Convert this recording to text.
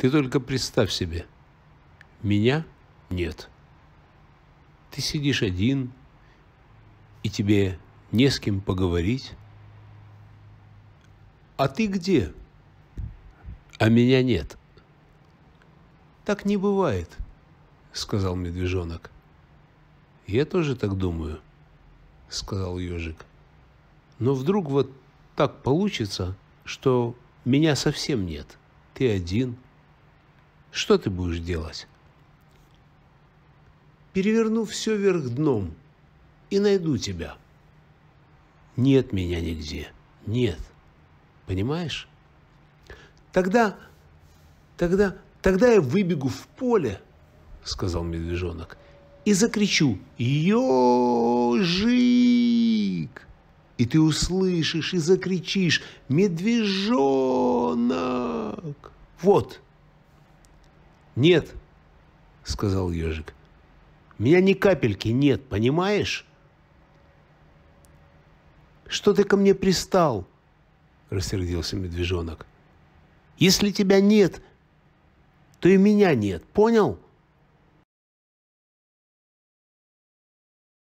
Ты только представь себе, меня нет. Ты сидишь один, и тебе не с кем поговорить. А ты где? А меня нет. Так не бывает, сказал медвежонок. Я тоже так думаю, сказал ежик. Но вдруг вот так получится, что меня совсем нет. Ты один – что ты будешь делать? Переверну все вверх дном и найду тебя. Нет меня нигде. Нет. Понимаешь? Тогда, тогда, тогда я выбегу в поле, сказал медвежонок, и закричу «Ежик!» И ты услышишь и закричишь «Медвежонок!» Вот, «Нет», — сказал ежик. «Меня ни капельки нет, понимаешь?» «Что ты ко мне пристал?» — рассердился медвежонок. «Если тебя нет, то и меня нет, понял?»